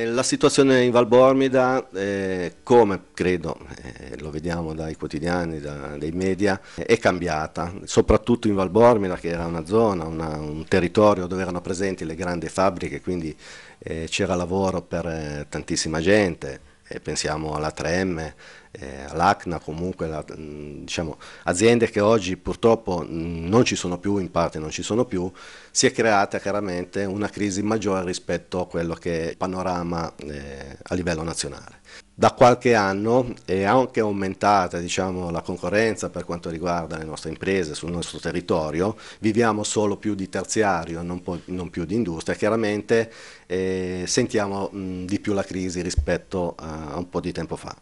Eh, la situazione in Valbormida, eh, come credo eh, lo vediamo dai quotidiani, da, dai media, è cambiata, soprattutto in Valbormida che era una zona, una, un territorio dove erano presenti le grandi fabbriche, quindi eh, c'era lavoro per eh, tantissima gente, eh, pensiamo alla 3M, eh, l'ACNA, comunque la, mm, diciamo, aziende che oggi purtroppo mm, non ci sono più, in parte non ci sono più, si è creata chiaramente una crisi maggiore rispetto a quello che è il panorama eh, a livello nazionale. Da qualche anno è anche aumentata diciamo, la concorrenza per quanto riguarda le nostre imprese sul nostro territorio, viviamo solo più di terziario, non, non più di industria, chiaramente eh, sentiamo mh, mm, di più la crisi rispetto a, a un po' di tempo fa.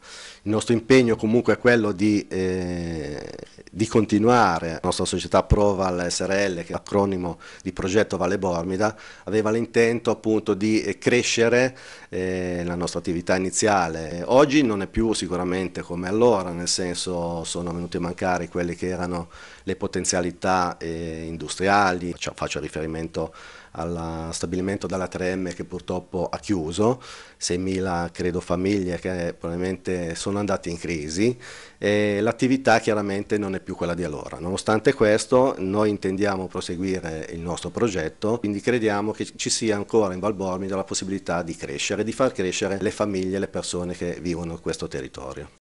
Il nostro impegno comunque è quello di eh, di continuare. La nostra società Proval SRL, che è acronimo di progetto Valle Bormida, aveva l'intento appunto di eh, crescere eh, la nostra attività iniziale. Oggi non è più sicuramente come allora, nel senso sono venuti a mancare quelle che erano le potenzialità eh, industriali, cioè, faccio riferimento allo stabilimento della 3M che purtroppo ha chiuso, 6.000 credo famiglie che probabilmente sono andate in crisi, e l'attività chiaramente non è è più quella di allora. Nonostante questo noi intendiamo proseguire il nostro progetto, quindi crediamo che ci sia ancora in Valbormido la possibilità di crescere, di far crescere le famiglie, e le persone che vivono in questo territorio.